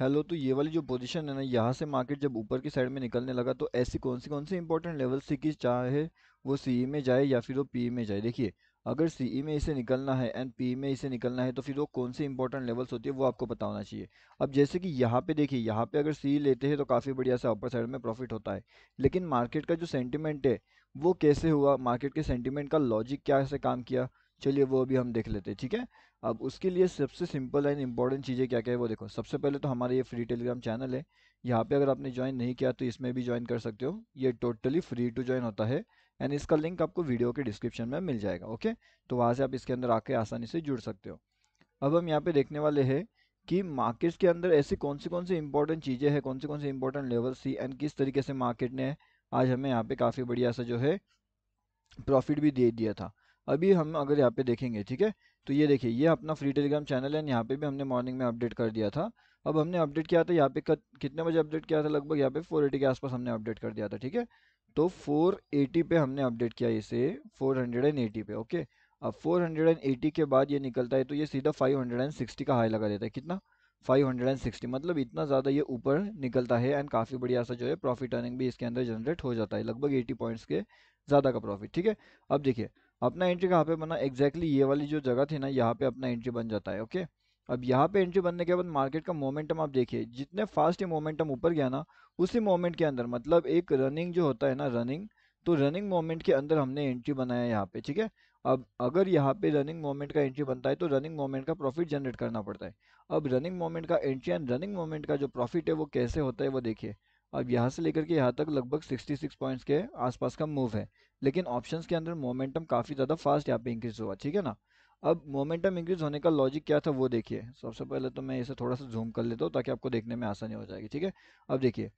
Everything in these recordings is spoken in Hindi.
हेलो तो ये वाली जो पोजीशन है ना यहाँ से मार्केट जब ऊपर की साइड में निकलने लगा तो ऐसी कौन सी कौन सी इंपॉर्टेंट लेवल्स थी कि चाहे वो सी में जाए या फिर वो पी में जाए देखिए अगर सी में इसे निकलना है एंड पी में इसे निकलना है तो फिर वो कौन सी इंपॉर्टेंट लेवल्स होती है वो आपको पता होना चाहिए अब जैसे कि यहाँ पे देखिए यहाँ पे अगर सी लेते हैं तो काफ़ी बढ़िया सा अपर साइड में प्रॉफिट होता है लेकिन मार्केट का जो सेंटिमेंट है वो कैसे हुआ मार्केट के सेंटिमेंट का लॉजिक क्या से काम किया चलिए वो अभी हम देख लेते हैं ठीक है अब उसके लिए सबसे सिंपल एंड इंपॉर्टेंट चीज़ें क्या क्या है वो देखो सबसे पहले तो हमारा ये फ्री टेलीग्राम चैनल है यहाँ पे अगर आपने ज्वाइन नहीं किया तो इसमें भी ज्वाइन कर सकते हो ये टोटली फ्री टू ज्वाइन होता है एंड इसका लिंक आपको वीडियो के डिस्क्रिप्शन में मिल जाएगा ओके तो वहाँ से आप इसके अंदर आके आसानी से जुड़ सकते हो अब हम यहाँ पर देखने वाले हैं कि मार्केट्स के अंदर ऐसी कौन सी कौन सी इंपॉर्टेंट चीज़ें हैं कौन सी कौन सी इंपॉर्टेंट लेवल्स थी एंड किस तरीके से मार्केट ने आज हमें यहाँ पे काफ़ी बढ़िया सा जो है प्रॉफिट भी दे दिया था अभी हम अगर यहाँ पे देखेंगे ठीक है तो ये देखिए ये अपना फ्री टेलीग्राम चैनल है यहाँ पे भी हमने मॉर्निंग में अपडेट कर दिया था अब हमने अपडेट किया था यहाँ पे कितने बजे अपडेट किया था लगभग यहाँ पे 480 के आसपास हमने अपडेट कर दिया था ठीक है तो 480 पे हमने अपडेट किया इसे 480 पे ओके अब 480 के बाद ये निकलता है तो ये सीधा 560 का हाई लगा देता है कितना 560 मतलब इतना ज़्यादा ये ऊपर निकलता है एंड काफ़ी बढ़िया सा जो है प्रॉफिट अर्निंग भी इसके अंदर जनरेट हो जाता है लगभग 80 पॉइंट्स के ज़्यादा का प्रॉफिट ठीक है अब देखिए अपना एंट्री कहाँ पे बना एग्जैक्टली exactly ये वाली जो जगह थी ना यहाँ पे अपना एंट्री बन जाता है ओके अब यहाँ पे एंट्री बनने के बाद मार्केट का मोमेंटम आप देखिए जितने फास्ट ये मोमेंटम ऊपर गया ना उसी मोमेंट के अंदर मतलब एक रनिंग जो होता है ना रनिंग तो रनिंग मोमेंट के अंदर हमने एंट्री बनाया यहाँ पे ठीक है अब अगर यहाँ पे रनिंग मोमेंट का एंट्री बनता है तो रनिंग मोमेंट का प्रॉफिट जनरेट करना पड़ता है अब रनिंग मोमेंट का एंट्री एंड रनिंग मोमेंट का जो प्रॉफिट है वो कैसे होता है वो देखिए अब यहाँ से लेकर के यहाँ तक लगभग 66 पॉइंट्स के आसपास का मूव है लेकिन ऑप्शंस के अंदर मोमेंटम काफ़ी ज़्यादा फास्ट यहाँ पे इंक्रीज़ हुआ ठीक है ना अब मोमेंटम इंक्रीज़ होने का लॉजिक क्या था वो देखिए सबसे पहले तो मैं इसे थोड़ा सा जूम कर लेता हूँ ताकि आपको देखने में आसानी हो जाएगी ठीक है अब देखिए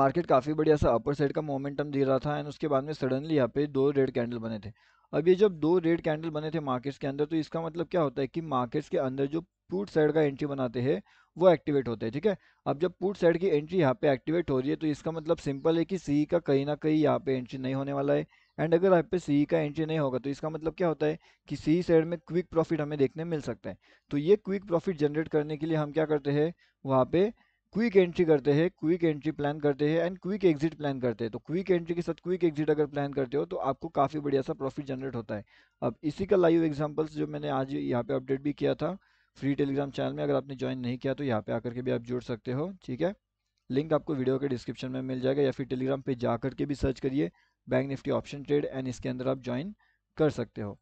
मार्केट काफ़ी बढ़िया सा अपर साइड का मोमेंटम दे रहा था एंड उसके बाद में सडनली यहाँ पे दो रेड कैंडल बने थे अब ये जब दो रेड कैंडल बने थे मार्केट्स के अंदर तो इसका मतलब क्या होता है कि मार्केट्स के अंदर जो पुट साइड का एंट्री बनाते हैं वो एक्टिवेट होते हैं ठीक है अब जब पुट साइड की एंट्री यहाँ पे एक्टिवेट हो रही है तो इसका मतलब सिंपल है कि सी का कहीं ना कहीं यहाँ पे एंट्री नहीं होने वाला है एंड अगर यहाँ पे सी का एंट्री नहीं होगा तो इसका मतलब क्या होता है कि सी साइड में क्विक प्रॉफिट हमें देखने मिल सकता है तो ये क्विक प्रॉफिट जनरेट करने के लिए हम क्या करते हैं वहाँ पे क्विक एंट्री करते हैं क्विक एंट्री प्लान करते हैं एंड क्विक एग्जिट प्लान करते हैं तो क्विक एंट्री के साथ क्विक एग्जिट अगर प्लान करते हो तो आपको काफ़ी बढ़िया सा प्रॉफिट जनरेट होता है अब इसी का लाइव एग्जांपल्स जो मैंने आज यहाँ पे अपडेट भी किया था फ्री टेलीग्राम चैनल में अगर आपने ज्वाइन नहीं किया तो यहाँ पे आकर के भी आप जुड़ सकते हो ठीक है लिंक आपको वीडियो के डिस्क्रिप्शन में मिल जाएगा या फिर टेलीग्राम पर जा करके भी सर्च करिए bank Nifty option trade and इसके अंदर आप ज्वाइन कर सकते हो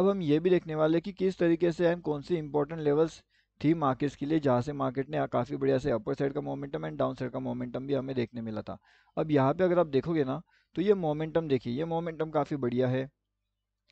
अब हम ये भी देखने वाले कि किस तरीके से एंड कौन सी इंपॉर्टेंट लेवल्स थी मार्केट्स के लिए जहाँ से मार्केट ने काफ़ी बढ़िया से अपर साइड का मोमेंटम एंड डाउन साइड का मोमेंटम भी हमें देखने मिला था अब यहाँ पे अगर आप देखोगे ना तो ये मोमेंटम देखिए ये मोमेंटम काफ़ी बढ़िया है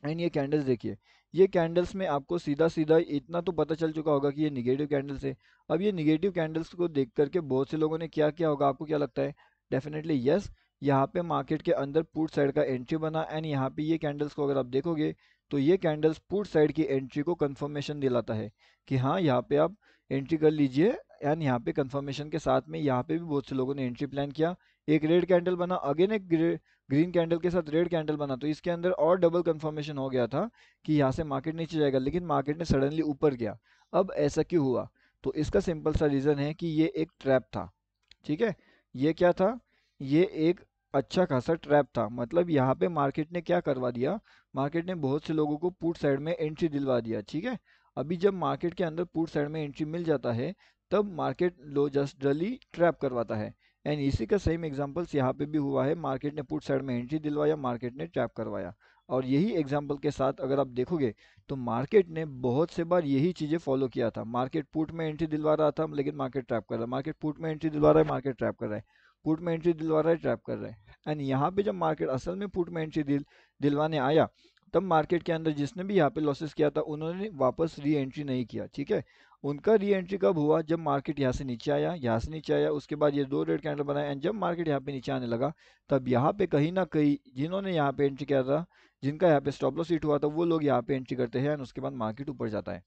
एंड ये कैंडल्स देखिए ये कैंडल्स में आपको सीधा सीधा इतना तो पता चल चुका होगा कि ये निगेटिव कैंडल्स है अब ये निगेटिव कैंडल्स को देख करके बहुत से लोगों ने क्या किया होगा आपको क्या लगता है डेफिनेटली येस यहाँ पे मार्केट के अंदर पुट साइड का एंट्री बना एंड यहाँ पे ये कैंडल्स को अगर आप देखोगे तो ये कैंडल्स पुट साइड की एंट्री को कंफर्मेशन दिलाता है कि हाँ यहाँ पे आप एंट्री कर लीजिए एंड यहाँ पे कंफर्मेशन के साथ में यहाँ पे भी बहुत से लोगों ने एंट्री प्लान किया एक रेड कैंडल बना अगेन एक ग्रीन कैंडल के साथ रेड कैंडल बना तो इसके अंदर और डबल कंफर्मेशन हो गया था कि यहाँ से मार्केट नीचे जाएगा लेकिन मार्केट ने सडनली ऊपर गया अब ऐसा क्यों हुआ तो इसका सिंपल सा रीज़न है कि ये एक ट्रैप था ठीक है ये क्या था ये एक अच्छा खासा ट्रैप था मतलब यहाँ पे मार्केट ने क्या करवा दिया मार्केट ने बहुत से लोगों को पुट साइड में एंट्री दिलवा दिया ठीक है अभी जब मार्केट के अंदर पुट साइड में एंट्री मिल जाता है तब मार्केट लो जस्ट डली ट्रैप करवाता है एंड इसी का सेम एग्जाम्पल्स यहाँ पे भी हुआ है मार्केट ने पुट साइड में एंट्री दिलवाया मार्केट ने ट्रैप करवाया और यही एग्जाम्पल के साथ अगर आप देखोगे तो मार्केट ने बहुत से बार यही चीज़ें फॉलो किया था मार्केट पुट में एंट्री दिलवा रहा था लेकिन मार्केट ट्रैप कर रहा है मार्केट पुट में एंट्री दिलवा रहा है मार्केट ट्रैप कर रहा है पुट में एंट्री दिलवा रहा है ट्रैप कर रहा है एंड यहाँ पे जब मार्केट असल में पुट में एंट्री दिल दिलवाने आया तब मार्केट के अंदर जिसने भी यहाँ पे लॉसेस किया था उन्होंने वापस री एंट्री नहीं किया ठीक है उनका री एंट्री कब हुआ जब मार्केट यहाँ से नीचे आया यहाँ से नीचे आया उसके बाद ये दो रेड कैंडल बनाया एंड जब मार्केट यहाँ पे नीचे आने लगा तब यहाँ पे कहीं ना कहीं जिन्होंने यहाँ पे एंट्री किया था जिनका यहाँ पे स्टॉप लॉस हिट हुआ था वो लोग यहाँ पे एंट्री करते हैं एंड उसके बाद मार्केट ऊपर जाता है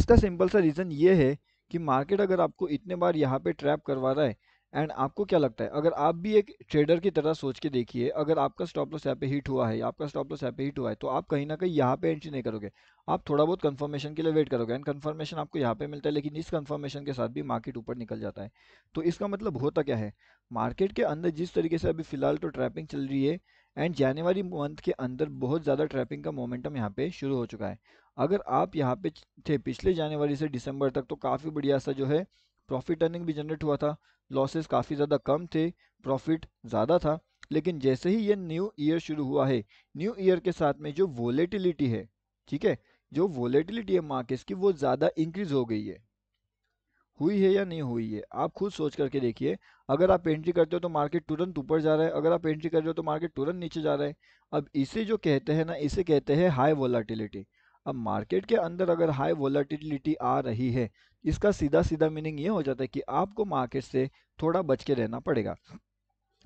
इसका सिंपल सा रीज़न ये है कि मार्केट अगर आपको इतने बार यहाँ पे ट्रैप करवा रहा है एंड आपको क्या लगता है अगर आप भी एक ट्रेडर की तरह सोच के देखिए अगर आपका स्टॉप लॉस यहाँ पे हिट हुआ है आपका स्टॉप लॉस यहाँ पे हिट हुआ है तो आप कहीं ना कहीं यहाँ पे एंट्री नहीं करोगे आप थोड़ा बहुत कंफर्मेशन के लिए वेट करोगे एंड कंफर्मेशन आपको यहाँ पे मिलता है लेकिन इस कंफर्मेशन के साथ भी मार्केट ऊपर निकल जाता है तो इसका मतलब होता क्या है मार्केट के अंदर जिस तरीके से अभी फिलहाल तो ट्रैपिंग चल रही है एंड जनवरी मंथ के अंदर बहुत ज़्यादा ट्रैपिंग का मोमेंटम यहाँ पे शुरू हो चुका है अगर आप यहाँ पे थे पिछले जनवरी से दिसंबर तक तो काफ़ी बढ़िया सा जो है प्रॉफिट टर्निंग भी जनरेट हुआ था लॉसेस काफ़ी ज़्यादा कम थे प्रॉफिट ज़्यादा था लेकिन जैसे ही ये न्यू ईयर शुरू हुआ है न्यू ईयर के साथ में जो वोलेटिलिटी है ठीक है जो वोलेटिलिटी है मार्केट्स की वो ज़्यादा इंक्रीज हो गई है हुई है या नहीं हुई है आप खुद सोच करके देखिए अगर आप एंट्री करते हो तो मार्केट तुरंत ऊपर जा रहा है अगर आप एंट्री कर रहे हो तो मार्केट तुरंत नीचे जा रहा है अब इसे जो कहते हैं ना इसे कहते हैं हाई वोलाटिलिटी अब मार्केट के अंदर अगर हाई वोलाटिलिटी आ रही है इसका सीधा सीधा मीनिंग ये हो जाता है कि आपको मार्केट से थोड़ा बच के रहना पड़ेगा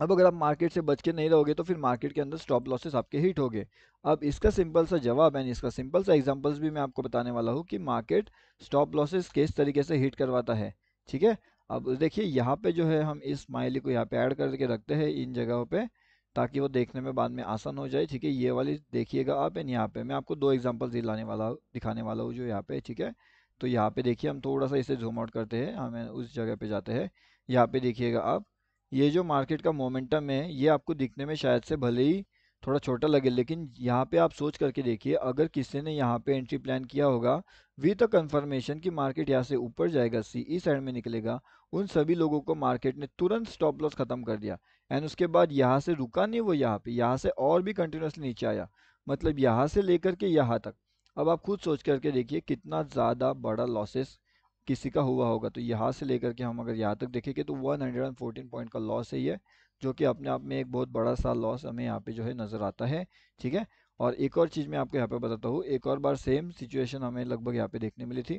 अब अगर आप मार्केट से बच के नहीं रहोगे तो फिर मार्केट के अंदर स्टॉप लॉसेस आपके हिट होंगे अब इसका सिंपल सा जवाब है इसका सिंपल सा एग्जांपल्स भी मैं आपको बताने वाला हूँ कि मार्केट स्टॉप लॉसेस किस तरीके से हिट करवाता है ठीक है अब देखिए यहाँ पे जो है हम इस माइली को यहाँ पे ऐड करके रखते हैं इन जगहों पर ताकि वो देखने में बाद में आसान हो जाए ठीक है ये वाली देखिएगा आप एंड यहाँ पे मैं आपको दो एग्जाम्पल्स दिलाने वाला दिखाने वाला हूँ जो यहाँ पे ठीक है तो यहाँ पे देखिए हम थोड़ा सा इसे जूम आउट करते हैं हमें उस जगह पे जाते हैं यहाँ पे देखिएगा आप ये जो मार्केट का मोमेंटम है ये आपको दिखने में शायद से भले ही थोड़ा छोटा लगे लेकिन यहाँ पे आप सोच करके देखिए अगर किसी ने यहाँ पे एंट्री प्लान किया होगा विथ अ कंफर्मेशन कि मार्केट यहाँ से ऊपर जाएगा सी ई साइड में निकलेगा उन सभी लोगों को मार्केट ने तुरंत स्टॉप लॉस ख़त्म कर दिया एंड उसके बाद यहाँ से रुका नहीं वो यहाँ पे यहाँ से और भी कंटिन्यूसली नीचे आया मतलब यहाँ से लेकर के यहाँ तक अब आप खुद सोच करके देखिए कितना ज़्यादा बड़ा लॉसेस किसी का हुआ होगा तो यहाँ से लेकर के हम अगर यहाँ तक देखेंगे तो 114 पॉइंट का लॉस है ये जो कि अपने आप में एक बहुत बड़ा सा लॉस हमें यहाँ पे जो है नज़र आता है ठीक है और एक और चीज़ मैं आपको यहाँ पे बताता हूँ एक और बार सेम सिचुएशन हमें लगभग यहाँ पे देखने मिली थी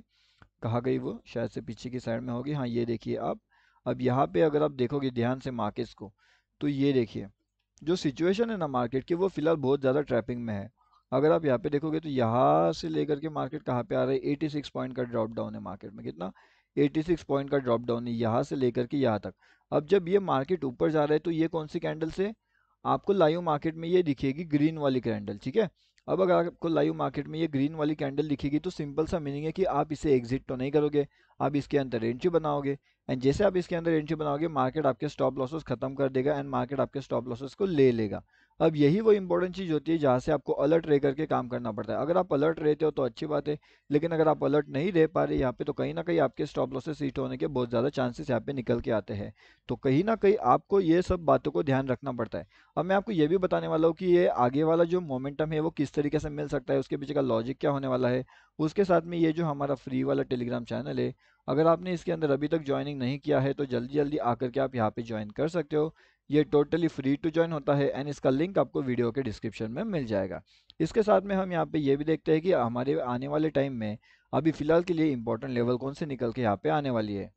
कहा गई वो शायद से पीछे की साइड में होगी हाँ ये देखिए आप अब यहाँ पर अगर आप देखोगे ध्यान से मार्केट्स को तो ये देखिए जो सिचुएशन है ना मार्केट की वो फिलहाल बहुत ज़्यादा ट्रैपिंग में है अगर आप यहाँ पे देखोगे तो यहाँ से लेकर के मार्केट कहाँ पे आ रहा है 86 पॉइंट का ड्रॉप डाउन है मार्केट में कितना 86 पॉइंट का ड्रॉप डाउन है यहाँ से लेकर के यहाँ तक अब जब ये मार्केट ऊपर जा रहा है तो ये कौन सी कैंडल से आपको लाइव मार्केट में ये दिखेगी ग्रीन वाली कैंडल ठीक है अब अगर आपको लाइव मार्केट में ये ग्रीन वाली कैंडल दिखेगी तो सिंपल सा मीनिंग है कि आप इसे एग्जिट तो नहीं करोगे आप इसके अंदर एंट्री बनाओगे एंड जैसे आप इसके अंदर एंट्री बनाओगे मार्केट आपके स्टॉप लॉसेस खत्म कर देगा एंड मार्केट आपके स्टॉप लॉसेस को ले लेगा अब यही वो इंपॉर्टेंट चीज़ होती है जहाँ से आपको अलर्ट रह करके काम करना पड़ता है अगर आप अलर्ट रहते हो तो अच्छी बात है लेकिन अगर आप अलर्ट नहीं रह पा रहे यहाँ पे तो कहीं ना कहीं आपके स्टॉप लॉसेस हिट होने के बहुत ज़्यादा चांसेस यहाँ पे निकल के आते हैं तो कहीं ना कहीं आपको ये सब बातों को ध्यान रखना पड़ता है अब मैं आपको ये भी बताने वाला हूँ कि ये आगे वाला जो मोमेंटम है वो किस तरीके से मिल सकता है उसके पीछे का लॉजिक क्या होने वाला है उसके साथ में ये जो हमारा फ्री वाला टेलीग्राम चैनल है अगर आपने इसके अंदर अभी तक ज्वाइनिंग नहीं किया है तो जल्दी जल्दी आकर के आप यहाँ पे ज्वाइन कर सकते हो ये टोटली फ्री टू ज्वाइन होता है एंड इसका लिंक आपको वीडियो के डिस्क्रिप्शन में मिल जाएगा इसके साथ में हम यहाँ पे ये भी देखते हैं कि हमारे आने वाले टाइम में अभी फ़िलहाल के लिए इंपॉर्टेंट लेवल कौन से निकल के यहाँ पे आने वाली है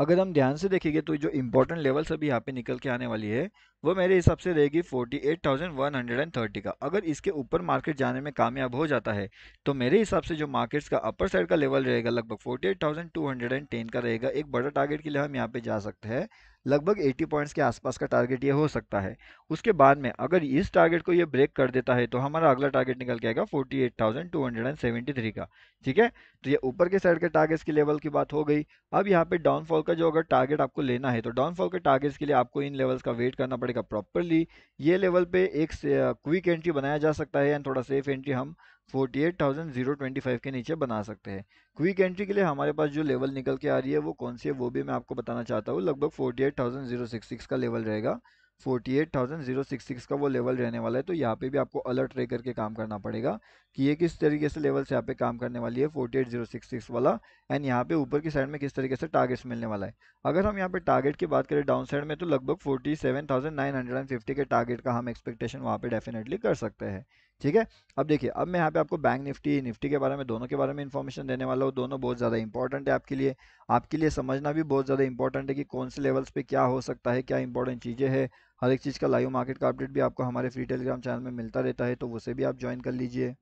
अगर हम ध्यान से देखेंगे तो जो इम्पोर्टेंट लेवल्स अभी यहाँ पे निकल के आने वाली है वो मेरे हिसाब से रहेगी 48,130 का अगर इसके ऊपर मार्केट जाने में कामयाब हो जाता है तो मेरे हिसाब से जो मार्केट्स का अपर साइड का लेवल रहेगा लगभग 48,210 का रहेगा एक बड़ा टारगेट के लिए हम यहाँ पे जा सकते हैं लगभग 80 पॉइंट्स के आसपास का टारगेट ये हो सकता है उसके बाद में अगर इस टारगेट को ये ब्रेक कर देता है तो हमारा अगला टारगेट निकल के आएगा 48,273 का ठीक है तो ये ऊपर के साइड के टारगेट्स के लेवल की बात हो गई अब यहाँ पे डाउनफॉल का जो अगर टारगेट आपको लेना है तो डाउनफॉल के टारगेट्स के लिए आपको इन लेवल्स का वेट करना पड़ेगा प्रॉपरली ये लेवल पे एक क्विक एंट्री बनाया जा सकता है एंड थोड़ा सेफ एंट्री हम 48,025 के नीचे बना सकते हैं क्विक एंट्री के लिए हमारे पास जो लेवल निकल के आ रही है वो कौन सी है वो भी मैं आपको बताना चाहता हूँ लगभग 48,066 का लेवल रहेगा 48,066 का वो लेवल रहने वाला है तो यहाँ पे भी आपको अलर्ट रह करके काम करना पड़ेगा कि ये किस तरीके से लेवल से यहाँ पे काम करने वाली है 48,066 वाला एंड यहाँ पे ऊपर की साइड में किस तरीके से टारगेट्स मिलने वाला है अगर हम यहाँ पे टारगेट की बात करें डाउन साइड में तो लगभग 47,950 के टारगेट का हम एक्सपेक्टेशन वहाँ पे डेफिनेटली कर सकते हैं ठीक है अब देखिए अब मैं यहाँ पे आपको बैंक निफ्टी निफ्टी के बारे में दोनों के बारे में इन्फॉर्मेशन देने वाला हूँ दोनों बहुत ज़्यादा इंपॉर्टेंट है आपके लिए आपके लिए समझना भी बहुत ज़्यादा इंपॉर्टेंट है कि कौन से लेवल्स पे क्या हो सकता है क्या इंपॉर्टेंट चीज़ें हैं हर एक चीज़ का लाइव मार्केट का अपडेट भी आपको हमारे फ्री टेलीग्राम चैनल में मिलता रहता है तो उसे भी आप ज्वाइन कर लीजिए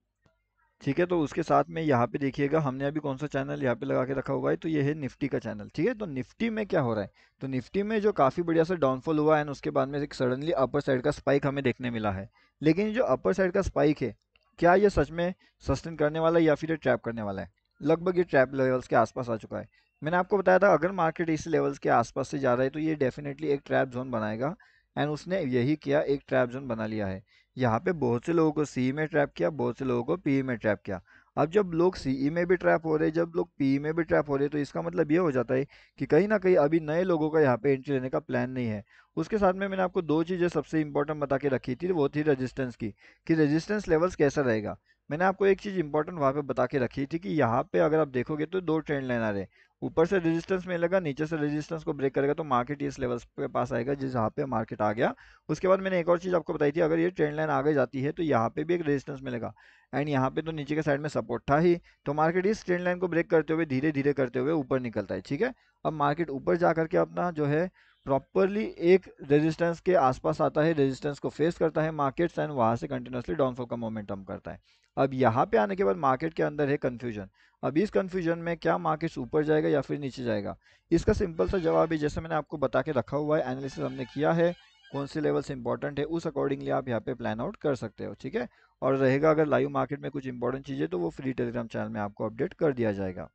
ठीक है तो उसके साथ में यहाँ पे देखिएगा हमने अभी कौन सा चैनल यहाँ पे लगा के रखा हुआ है तो ये है निफ्टी का चैनल ठीक है तो निफ्टी में क्या हो रहा है तो निफ्टी में जो काफ़ी बढ़िया सा डाउनफॉल हुआ है एंड उसके बाद में एक सडनली अपर साइड का स्पाइक हमें देखने मिला है लेकिन जो अपर साइड का स्पाइक है क्या ये सच में सस्टेन करने वाला है या फिर ट्रैप करने वाला है लगभग ये ट्रैप लेवल्स के आसपास आ चुका है मैंने आपको बताया था अगर मार्केट इस लेवल्स के आसपास से जा रहा है तो ये डेफिनेटली एक ट्रैप जोन बनाएगा एंड उसने यही किया एक ट्रैप जोन बना लिया है यहाँ पे बहुत से लोगों को सी में ट्रैप किया बहुत से लोगों को पी में ट्रैप किया अब जब लोग सी में भी ट्रैप हो रहे हैं जब लोग पी में भी ट्रैप हो रहे तो इसका मतलब ये हो जाता है कि कहीं ना कहीं अभी नए लोगों का यहाँ पे एंट्री लेने का प्लान नहीं है उसके साथ में मैंने आपको दो चीज़ें सबसे इंपॉर्टेंट बता के रखी थी वो थी रजिस्टेंस की कि रजिस्टेंस लेवल्स कैसा रहेगा मैंने आपको एक चीज़ इंपॉर्टेंट वहाँ पे बता के रखी थी कि यहाँ पे अगर आप देखोगे तो दो ट्रेंड लाइन आ रहे हैं ऊपर से रेजिस्टेंस में लगा नीचे से रेजिस्टेंस को ब्रेक करेगा तो मार्केट इस लेवल के पास आएगा जिस यहाँ पे मार्केट आ गया उसके बाद मैंने एक और चीज़ आपको बताई थी अगर ये ट्रेंड लाइन आगे जाती है तो यहाँ पे भी एक रेजिस्टेंस मिलेगा एंड यहाँ पे तो नीचे के साइड में सपोर्ट था ही तो मार्केट इस ट्रेंड लाइन को ब्रेक करते हुए धीरे धीरे करते हुए ऊपर निकलता है ठीक है अब मार्केट ऊपर जा करके अपना जो है प्रॉपरली एक रेजिस्टेंस के आसपास आता है रेजिस्टेंस को फेस करता है मार्केट्स एंड वहाँ से कंटिन्यूसली डाउनफॉल का मोमेंटम करता है अब यहाँ पे आने के बाद मार्केट के अंदर है कन्फ्यूजन अब इस कन्फ्यूजन में क्या मार्केट्स ऊपर जाएगा या फिर नीचे जाएगा इसका सिंपल सा जवाब है जैसे मैंने आपको बता के रखा हुआ है एनालिसिस हमने किया है कौन से लेवल से इंपॉर्टेंट है उस अकॉर्डिंगली आप यहाँ पे प्लान आउट कर सकते हो ठीक है और रहेगा अगर लाइव मार्केट में कुछ इंपॉर्टेंट चीज़ें तो वो फ्री टेलीग्राम चैनल में आपको अपडेट कर दिया जाएगा